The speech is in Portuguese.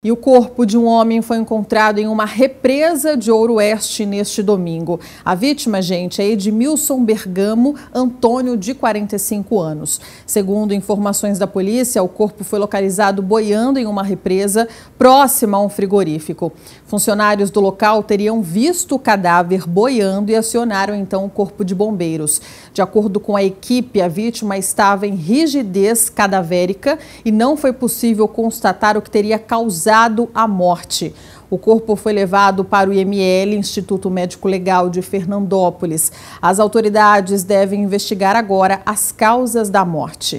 E o corpo de um homem foi encontrado em uma represa de Ouro Oeste neste domingo. A vítima, gente, é Edmilson Bergamo Antônio, de 45 anos. Segundo informações da polícia, o corpo foi localizado boiando em uma represa próxima a um frigorífico. Funcionários do local teriam visto o cadáver boiando e acionaram então o corpo de bombeiros. De acordo com a equipe, a vítima estava em rigidez cadavérica e não foi possível constatar o que teria causado à morte. O corpo foi levado para o IML, Instituto Médico Legal de Fernandópolis. As autoridades devem investigar agora as causas da morte.